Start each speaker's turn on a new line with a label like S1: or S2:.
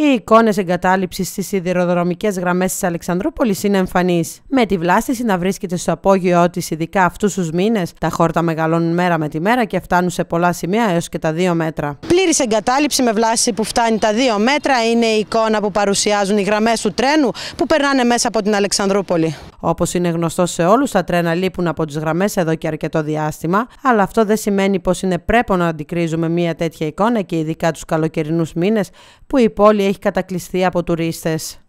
S1: Οι εικόνες εγκατάλειψης στις σιδηροδρομικές γραμμές της Αλεξανδρούπολης είναι εμφανείς. Με τη βλάστηση να βρίσκεται στο απόγειό της, ειδικά αυτούς τους μήνες, τα χόρτα μεγαλώνουν μέρα με τη μέρα και φτάνουν σε πολλά σημεία έως και τα δύο μέτρα. Πλήρης εγκατάλειψη με βλάστηση που φτάνει τα δύο μέτρα είναι η εικόνα που παρουσιάζουν οι γραμμές του τρένου που περνάνε μέσα από την Αλεξανδρούπολη. Όπως είναι γνωστό σε όλους, τα τρένα λείπουν από τις γραμμές εδώ και αρκετό διάστημα, αλλά αυτό δεν σημαίνει πως είναι πρέπει να αντικρίζουμε μια τέτοια εικόνα και ειδικά τους καλοκαιρινούς μήνες που η πόλη έχει κατακλειστεί από τουρίστες.